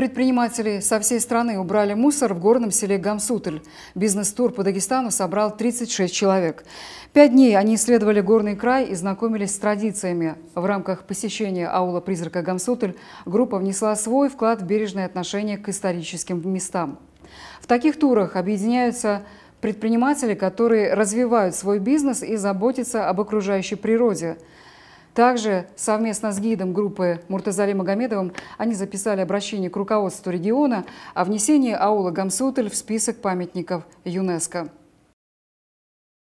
Предприниматели со всей страны убрали мусор в горном селе Гамсутль. Бизнес-тур по Дагестану собрал 36 человек. Пять дней они исследовали горный край и знакомились с традициями. В рамках посещения аула призрака Гамсутль группа внесла свой вклад в бережное отношение к историческим местам. В таких турах объединяются предприниматели, которые развивают свой бизнес и заботятся об окружающей природе. Также совместно с гидом группы Муртазали Магомедовым они записали обращение к руководству региона о внесении аула Гамсутель в список памятников ЮНЕСКО.